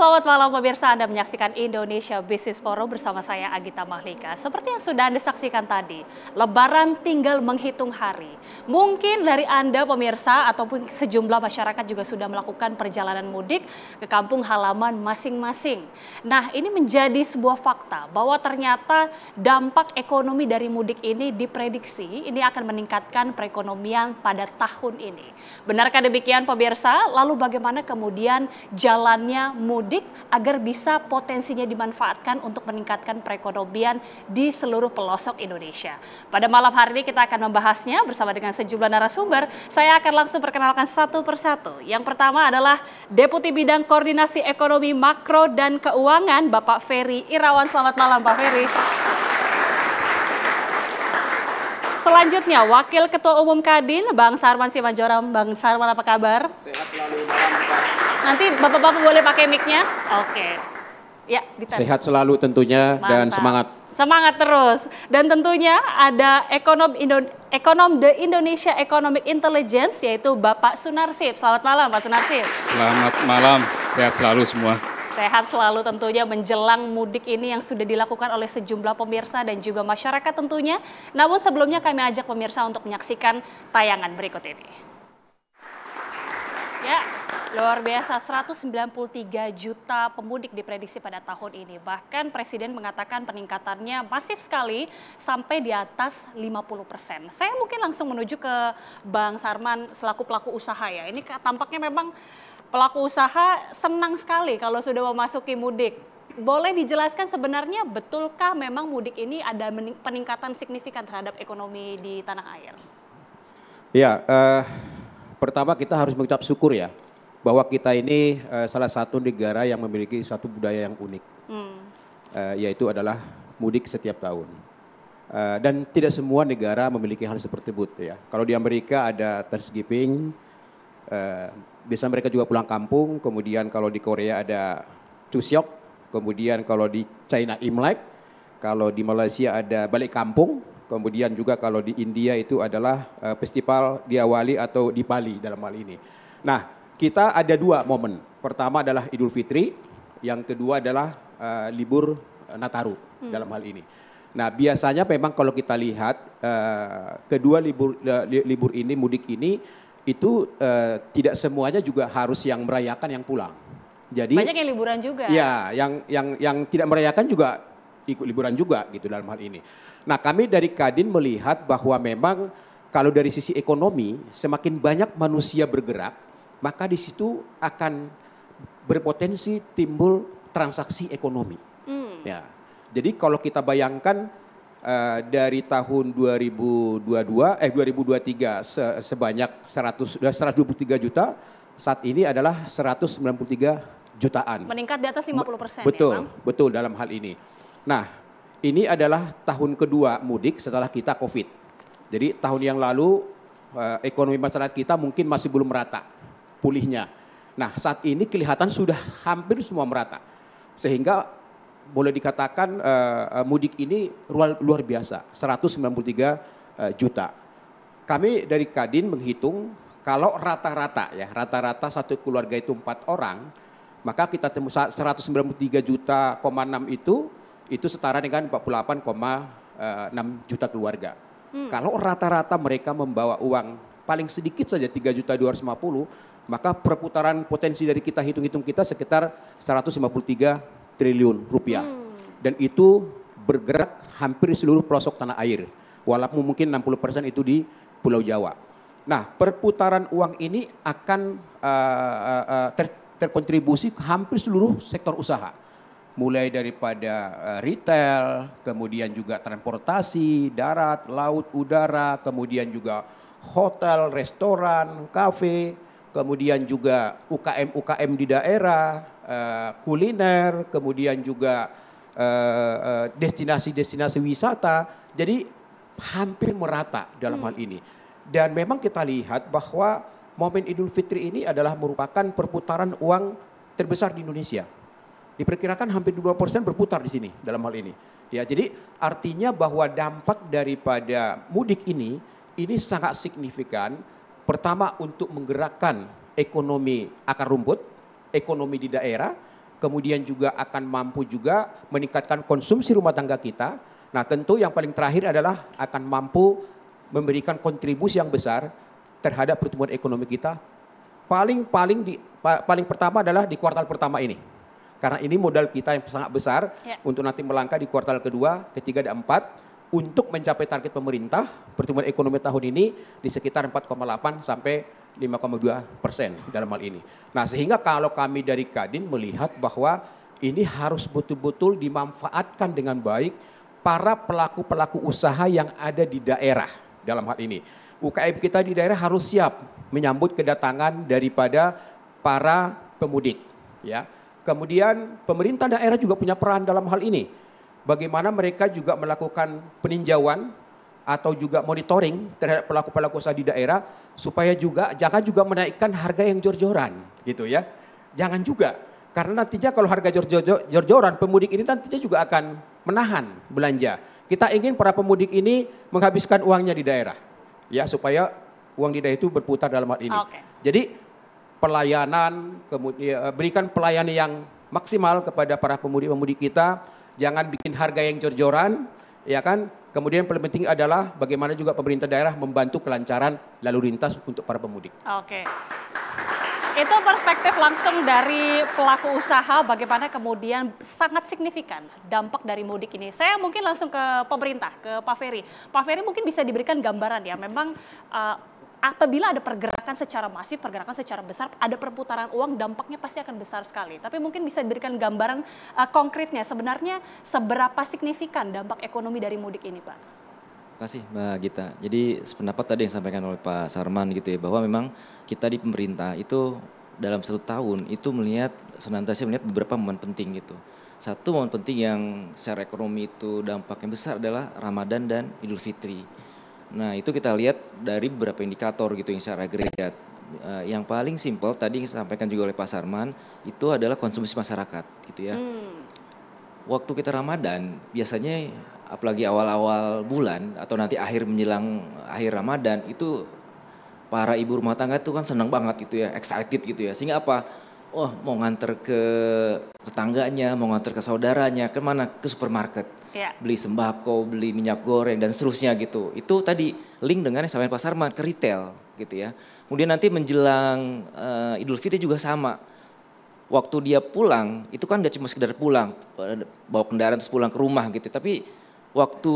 selamat malam pemirsa. Anda menyaksikan Indonesia Business Forum bersama saya Agita Mahlika. Seperti yang sudah Anda saksikan tadi, lebaran tinggal menghitung hari. Mungkin dari Anda pemirsa ataupun sejumlah masyarakat juga sudah melakukan perjalanan mudik ke kampung halaman masing-masing. Nah, ini menjadi sebuah fakta bahwa ternyata dampak ekonomi dari mudik ini diprediksi ini akan meningkatkan perekonomian pada tahun ini. Benarkah demikian pemirsa? Lalu bagaimana kemudian jalannya mudik mudik agar bisa potensinya dimanfaatkan untuk meningkatkan perekonomian di seluruh pelosok Indonesia. Pada malam hari ini kita akan membahasnya bersama dengan sejumlah narasumber. Saya akan langsung perkenalkan satu persatu. Yang pertama adalah Deputi Bidang Koordinasi Ekonomi Makro dan Keuangan Bapak Ferry Irawan. Selamat malam Pak Ferry. Selanjutnya, Wakil Ketua Umum Kadin, Bang Sarman Simanjorang. Bang Sarman, apa kabar? Sehat selalu Nanti Bapak-Bapak boleh pakai mic-nya? Oke. Ya, dites. Sehat selalu tentunya Mantap. dan semangat. Semangat terus. Dan tentunya ada ekonom, Indo ekonom The Indonesia Economic Intelligence, yaitu Bapak Sunarsip. Selamat malam, Pak Sunarsip. Selamat malam, sehat selalu semua. Sehat selalu tentunya menjelang mudik ini yang sudah dilakukan oleh sejumlah pemirsa dan juga masyarakat tentunya. Namun sebelumnya kami ajak pemirsa untuk menyaksikan tayangan berikut ini. Ya, Luar biasa, 193 juta pemudik diprediksi pada tahun ini. Bahkan Presiden mengatakan peningkatannya masif sekali sampai di atas 50 persen. Saya mungkin langsung menuju ke Bang Sarman selaku pelaku usaha ya. Ini tampaknya memang pelaku usaha senang sekali kalau sudah memasuki mudik. Boleh dijelaskan sebenarnya betulkah memang mudik ini ada peningkatan signifikan terhadap ekonomi di tanah air? Ya, eh, pertama kita harus mengucap syukur ya bahwa kita ini eh, salah satu negara yang memiliki satu budaya yang unik, hmm. eh, yaitu adalah mudik setiap tahun. Eh, dan tidak semua negara memiliki hal seperti itu ya. Kalau di Amerika ada Thanksgiving, eh, biasanya mereka juga pulang kampung, kemudian kalau di Korea ada Chuseok, kemudian kalau di China Imlek, kalau di Malaysia ada balik kampung, kemudian juga kalau di India itu adalah eh, festival Diawali atau di Bali dalam hal ini. Nah, kita ada dua momen. Pertama adalah Idul Fitri, yang kedua adalah uh, libur eh, Nataru hmm. dalam hal ini. Nah, biasanya memang kalau kita lihat uh, kedua libur uh, libur ini mudik ini itu uh, tidak semuanya juga harus yang merayakan yang pulang. Jadi banyak yang liburan juga. Ya, yang yang yang tidak merayakan juga ikut liburan juga gitu dalam hal ini. Nah, kami dari Kadin melihat bahwa memang kalau dari sisi ekonomi semakin banyak manusia bergerak, maka di situ akan berpotensi timbul transaksi ekonomi. Hmm. Ya. Jadi kalau kita bayangkan Eh, dari tahun 2022 eh 2023 se sebanyak 100 123 eh, juta saat ini adalah 193 jutaan. Meningkat di atas 50 persen. Ya, betul, ya, Bang? betul dalam hal ini. Nah, ini adalah tahun kedua mudik setelah kita COVID. Jadi tahun yang lalu eh, ekonomi masyarakat kita mungkin masih belum merata pulihnya. Nah, saat ini kelihatan sudah hampir semua merata. Sehingga boleh dikatakan uh, mudik ini luar, luar biasa, 193 uh, eh, juta. Kami dari Kadin menghitung kalau rata-rata ya, rata-rata satu keluarga itu empat orang, maka kita temu 193 juta, enam itu itu setara dengan 48,6 juta keluarga. Hmm. Kalau rata-rata mereka membawa uang paling sedikit saja 3 juta 250, maka perputaran potensi dari kita hitung-hitung kita sekitar 153 triliun rupiah. Hmm. Dan itu bergerak hampir seluruh pelosok tanah air. Walaupun mungkin 60% itu di Pulau Jawa. Nah, perputaran uang ini akan uh, uh, ter terkontribusi ke hampir seluruh sektor usaha. Mulai daripada uh, retail, kemudian juga transportasi, darat, laut, udara, kemudian juga hotel, restoran, kafe, kemudian juga UKM-UKM di daerah, Eh, kuliner, kemudian juga eh, eh, destinasi-destinasi uh, wisata. Jadi hampir merata dalam hmm. hal ini. Dan memang kita lihat bahwa momen Idul Fitri ini adalah merupakan perputaran uang terbesar di Indonesia. Diperkirakan hampir 2% berputar di sini dalam hal ini. Ya, jadi artinya bahwa dampak daripada mudik ini ini sangat signifikan pertama untuk menggerakkan ekonomi akar rumput ekonomi di daerah, kemudian juga akan mampu juga meningkatkan konsumsi rumah tangga kita. Nah tentu yang paling terakhir adalah akan mampu memberikan kontribusi yang besar terhadap pertumbuhan ekonomi kita. Paling-paling di paling pertama adalah di kuartal pertama ini. Karena ini modal kita yang sangat besar ya. untuk nanti melangkah di kuartal kedua, ketiga, dan empat untuk mencapai target pemerintah pertumbuhan ekonomi tahun ini di sekitar 4,8 sampai 5,2 persen dalam hal ini. Nah sehingga kalau kami dari Kadin melihat bahwa ini harus betul-betul dimanfaatkan dengan baik para pelaku-pelaku usaha yang ada di daerah dalam hal ini. UKM kita di daerah harus siap menyambut kedatangan daripada para pemudik. Ya, kemudian pemerintah daerah juga punya peran dalam hal ini. Bagaimana mereka juga melakukan peninjauan atau juga monitoring terhadap pelaku-pelaku usaha di daerah supaya juga jangan juga menaikkan harga yang jor-joran gitu ya. Jangan juga karena nantinya kalau harga jor-joran pemudik ini nantinya juga akan menahan belanja. Kita ingin para pemudik ini menghabiskan uangnya di daerah ya supaya uang di daerah itu berputar dalam hal ini. Okay. Jadi pelayanan kemudian eh, berikan pelayanan yang maksimal kepada para pemudik-pemudik kita, jangan bikin harga yang jor-joran ya kan Kemudian yang paling penting adalah bagaimana juga pemerintah daerah membantu kelancaran lalu lintas untuk para pemudik. Oke. Itu perspektif langsung dari pelaku usaha bagaimana kemudian sangat signifikan dampak dari mudik ini. Saya mungkin langsung ke pemerintah, ke Pak Ferry. Pak Ferry mungkin bisa diberikan gambaran ya, memang uh, apabila ada pergerakan secara masif, pergerakan secara besar, ada perputaran uang, dampaknya pasti akan besar sekali. Tapi mungkin bisa diberikan gambaran uh, konkretnya, sebenarnya seberapa signifikan dampak ekonomi dari mudik ini, Pak? Terima kasih, Mbak Gita. Jadi sependapat tadi yang disampaikan oleh Pak Sarman gitu ya, bahwa memang kita di pemerintah itu dalam satu tahun itu melihat senantiasa melihat beberapa momen penting gitu. Satu momen penting yang secara ekonomi itu dampaknya besar adalah Ramadan dan Idul Fitri Nah itu kita lihat dari beberapa indikator gitu yang secara agregat. Eh, yang paling simpel tadi yang disampaikan juga oleh Pak Sarman itu adalah konsumsi masyarakat gitu ya. Hmm. Waktu kita Ramadan biasanya apalagi awal-awal bulan atau nanti akhir menjelang akhir Ramadan itu para ibu rumah tangga itu kan senang banget gitu ya, excited gitu ya. Sehingga apa? Oh, mau nganter ke tetangganya, mau nganter ke saudaranya, kemana? Ke supermarket. Ya. Beli sembako, beli minyak goreng dan seterusnya gitu. Itu tadi link dengan yang sama Pak Sarman ke retail gitu ya. Kemudian nanti menjelang uh, Idul Fitri juga sama. Waktu dia pulang, itu kan udah cuma sekedar pulang, eh, bawa kendaraan terus pulang ke rumah gitu. Tapi waktu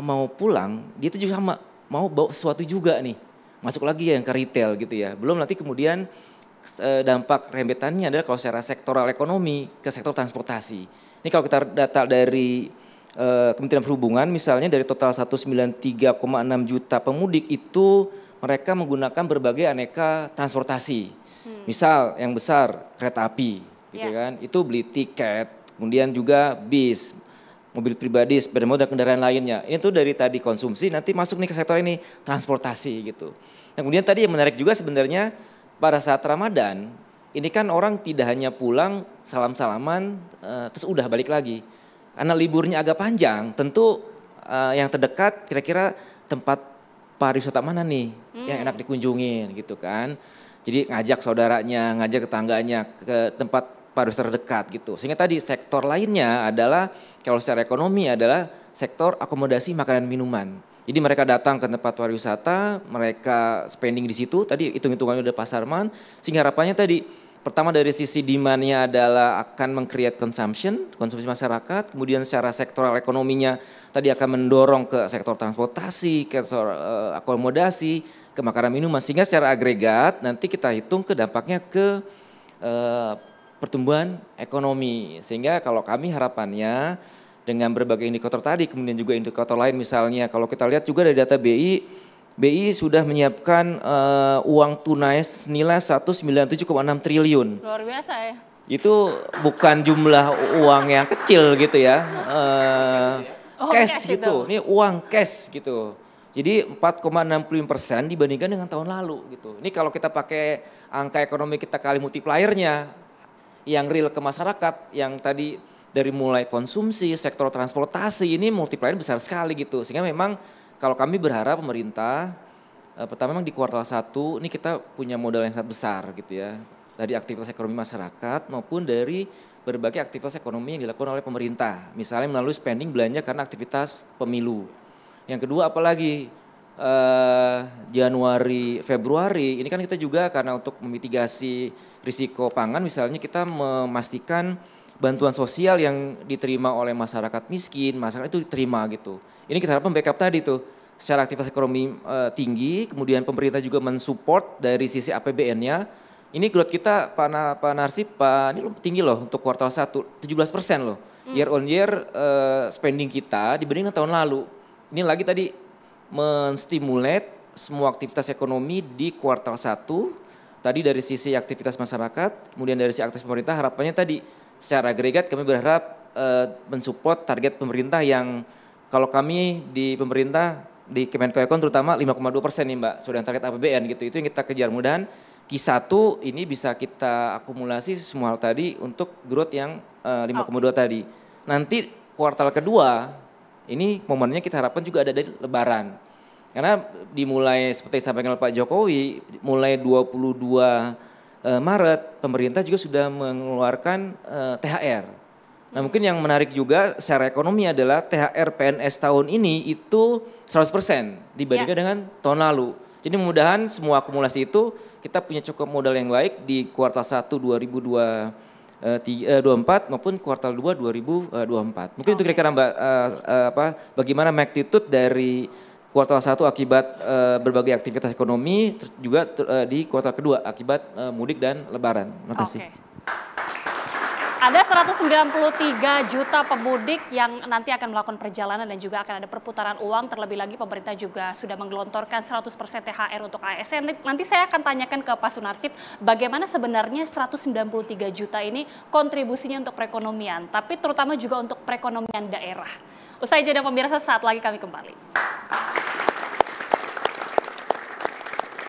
mau pulang, dia itu juga sama, mau bawa sesuatu juga nih. Masuk lagi yang ke retail gitu ya. Belum nanti kemudian Eh, dampak rembetannya adalah kalau secara sektoral ekonomi ke sektor transportasi. Ini kalau kita data dari eh, Kementerian Perhubungan misalnya dari total 193,6 juta pemudik itu mereka menggunakan berbagai aneka transportasi. Hmm. Misal yang besar kereta api gitu yeah. kan. Itu beli tiket, kemudian juga bis, mobil pribadi, sepeda motor kendaraan lainnya. Ini tuh dari tadi konsumsi nanti masuk nih ke sektor ini transportasi gitu. Nah, kemudian tadi yang menarik juga sebenarnya pada saat Ramadan ini kan orang tidak hanya pulang salam-salaman uh, terus udah balik lagi. Karena liburnya agak panjang, tentu uh, yang terdekat kira-kira tempat pariwisata mana nih hmm. yang enak dikunjungin gitu kan. Jadi ngajak saudaranya, ngajak tetangganya ke tempat pariwisata terdekat gitu. Sehingga tadi sektor lainnya adalah kalau secara ekonomi adalah sektor akomodasi makanan minuman. Jadi mereka datang ke tempat pariwisata, mereka spending di situ, tadi hitung-hitungannya udah pasarman, sehingga harapannya tadi pertama dari sisi demand-nya adalah akan meng consumption, konsumsi masyarakat, kemudian secara sektoral ekonominya tadi akan mendorong ke sektor transportasi, ke sektor uh, akomodasi, ke makanan minuman, sehingga secara agregat nanti kita hitung ke dampaknya ke uh, pertumbuhan ekonomi. Sehingga kalau kami harapannya dengan berbagai indikator tadi, kemudian juga indikator lain misalnya kalau kita lihat juga dari data BI, BI sudah menyiapkan uh, uang tunai senilai 197,6 triliun. Luar biasa ya. Itu bukan jumlah uang yang kecil gitu ya. Uh, oh, cash, cash gitu. Ini uang cash gitu. Jadi 4,65 persen dibandingkan dengan tahun lalu gitu. Ini kalau kita pakai angka ekonomi kita kali multipliernya yang real ke masyarakat yang tadi dari mulai konsumsi, sektor transportasi ini multiplier besar sekali gitu. Sehingga memang kalau kami berharap pemerintah eh, pertama memang di kuartal satu ini kita punya modal yang sangat besar gitu ya. Dari aktivitas ekonomi masyarakat maupun dari berbagai aktivitas ekonomi yang dilakukan oleh pemerintah. Misalnya melalui spending belanja karena aktivitas pemilu. Yang kedua apalagi eh, Januari Februari ini kan kita juga karena untuk memitigasi risiko pangan misalnya kita memastikan bantuan sosial yang diterima oleh masyarakat miskin, masyarakat itu diterima gitu. Ini kita harapkan backup tadi tuh secara aktivitas ekonomi e, tinggi, kemudian pemerintah juga mensupport dari sisi APBN-nya. Ini growth kita Pak, Na, Pak Narsip, Pak ini tinggi loh untuk kuartal 1, 17% loh. Hmm. Year on year e, spending kita dibandingkan tahun lalu. Ini lagi tadi menstimulat semua aktivitas ekonomi di kuartal 1 tadi dari sisi aktivitas masyarakat, kemudian dari sisi aktivitas pemerintah harapannya tadi secara agregat kami berharap uh, mensupport target pemerintah yang kalau kami di pemerintah di Kemenko Ekon terutama 5,2 persen nih Mbak, sudah target APBN gitu. Itu yang kita kejar. Mudahan Q1 ini bisa kita akumulasi semua hal tadi untuk growth yang uh, 5,2 oh. tadi. Nanti kuartal kedua ini momennya kita harapkan juga ada dari lebaran. Karena dimulai seperti sampaikan oleh Pak Jokowi, mulai 22 eh, Maret pemerintah juga sudah mengeluarkan uh, eh, THR. Nah, mungkin yang menarik juga secara ekonomi adalah THR PNS tahun ini itu 100% dibandingkan ya. dengan tahun lalu. Jadi mudah-mudahan semua akumulasi itu kita punya cukup modal yang baik di kuartal 1 2024 24 maupun kuartal 2 2024. Eh, mungkin okay. itu kira-kira Mbak uh, uh, apa bagaimana magnitude dari kuartal satu akibat uh, berbagai aktivitas ekonomi, juga uh, di kuartal kedua akibat uh, mudik dan lebaran. Terima kasih. Okay. Ada 193 juta pemudik yang nanti akan melakukan perjalanan dan juga akan ada perputaran uang. Terlebih lagi pemerintah juga sudah menggelontorkan 100% THR untuk ASN. Nanti saya akan tanyakan ke Pak Sunarsip bagaimana sebenarnya 193 juta ini kontribusinya untuk perekonomian. Tapi terutama juga untuk perekonomian daerah. Usai jeda pemirsa saat lagi kami kembali.